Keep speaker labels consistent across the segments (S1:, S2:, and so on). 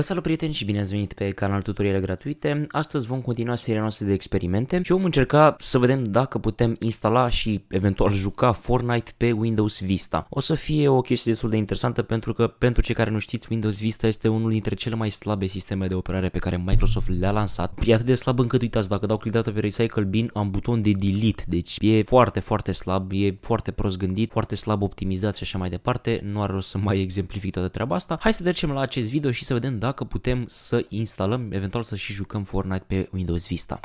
S1: Vă salut prieteni și bine ați venit pe canalul Tutoriale Gratuite. Astăzi vom continua seria noastră de experimente și vom încerca să vedem dacă putem instala și eventual juca Fortnite pe Windows Vista. O să fie o chestie destul de interesantă pentru că pentru cei care nu știți Windows Vista este unul dintre cele mai slabe sisteme de operare pe care Microsoft le-a lansat. E atât de slab încât uitați, dacă dau click dată pe Recycle Bin am buton de delete, deci e foarte foarte slab, e foarte prost gândit, foarte slab optimizat și așa mai departe. Nu ar rost să mai exemplific toată treaba asta. Hai să trecem la acest video și să vedem dacă dacă putem să instalăm, eventual să și jucăm Fortnite pe Windows Vista.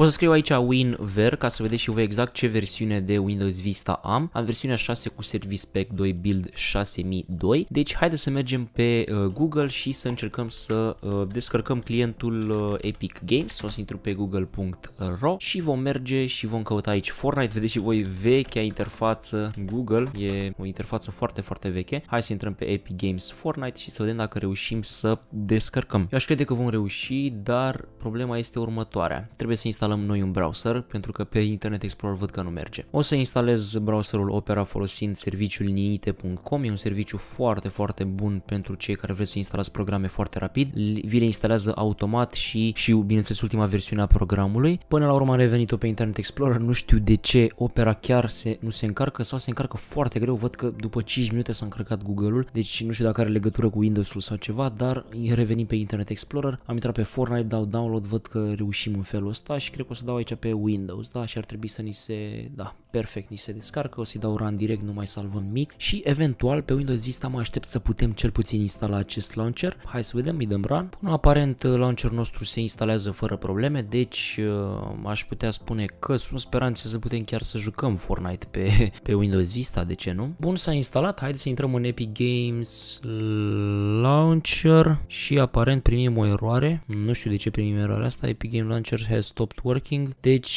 S1: O să scriu aici WinVer ca să vedeți și voi exact ce versiune de Windows Vista am. Am versiunea 6 cu Service Pack 2 Build 6002. Deci haideți să mergem pe uh, Google și să încercăm să uh, descărcăm clientul uh, Epic Games. O să intru pe google.ro și vom merge și vom căuta aici Fortnite. Vedeți și voi vechea interfață Google. E o interfață foarte, foarte veche. Hai să intrăm pe Epic Games Fortnite și să vedem dacă reușim să descărcăm. Eu aș crede că vom reuși, dar problema este următoarea. Trebuie să instalăm instalăm noi un browser, pentru că pe Internet Explorer văd că nu merge. O să instalez browserul Opera folosind serviciul niite.com, e un serviciu foarte, foarte bun pentru cei care vreți să instalați programe foarte rapid. Vi le instalează automat și, și bineînțeles, ultima versiune a programului. Până la urmă am revenit-o pe Internet Explorer, nu știu de ce Opera chiar se, nu se încarcă sau se încarcă foarte greu, văd că după 5 minute s-a încărcat Google-ul, deci nu știu dacă are legătură cu Windows-ul sau ceva, dar revenim pe Internet Explorer, am intrat pe Fortnite, dau download, văd că reușim în felul ăsta și cred că o să dau aici pe Windows, da, și ar trebui să ni se, da, perfect, ni se descarcă, o să-i dau run direct, nu mai salvăm mic și eventual pe Windows Vista mă aștept să putem cel puțin instala acest launcher. Hai să vedem, îi dăm run. Până aparent uh, launcherul nostru se instalează fără probleme, deci uh, aș putea spune că sunt speranțe să putem chiar să jucăm Fortnite pe, pe Windows Vista, de ce nu? Bun, s-a instalat, haideți să intrăm în Epic Games Launcher și aparent primim o eroare, nu știu de ce primim eroarea asta, Epic Game Launcher has stopped networking, deci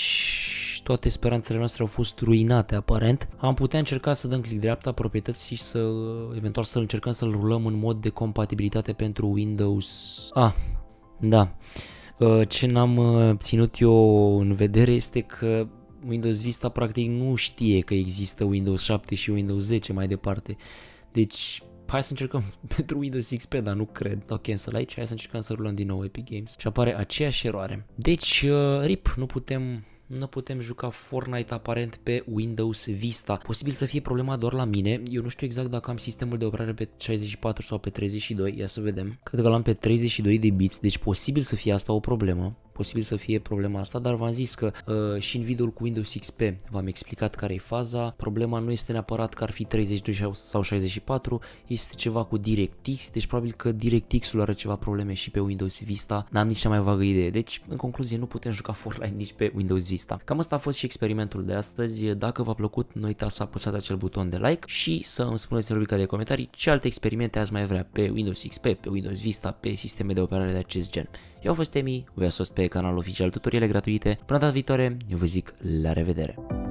S1: toate speranțele noastre au fost ruinate aparent. Am putea încerca să dăm click dreapta proprietăți și să eventual să încercăm să-l rulăm în mod de compatibilitate pentru Windows. Ah, da. Uh, ce n-am uh, ținut eu în vedere este că Windows Vista practic nu știe că există Windows 7 și Windows 10 mai departe. Deci hai să încercăm pentru Windows XP, dar nu cred, dau cancel aici, hai să încercăm să rulăm din nou Epic Games și apare aceeași eroare. Deci, uh, RIP, nu putem nu putem juca Fortnite aparent pe Windows Vista. Posibil să fie problema doar la mine, eu nu știu exact dacă am sistemul de operare pe 64 sau pe 32, ia să vedem. Cred că l-am pe 32 de bits, deci posibil să fie asta o problemă posibil să fie problema asta, dar v-am zis că uh, și în videoul cu Windows XP v-am explicat care e faza, problema nu este neapărat că ar fi 32 sau 64, este ceva cu DirectX, deci probabil că DirectX-ul are ceva probleme și pe Windows Vista, n-am nici cea mai vagă idee, deci în concluzie nu putem juca Fortnite nici pe Windows Vista. Cam asta a fost și experimentul de astăzi, dacă v-a plăcut, nu uitați să apăsați acel buton de like și să îmi spuneți în rubrica de comentarii ce alte experimente ați mai vrea pe Windows XP, pe Windows Vista, pe sisteme de operare de acest gen. Eu am fost Emi, voi ați fost pe pe canalul oficial tutoriale gratuite. Până data viitoare, eu vă zic la revedere!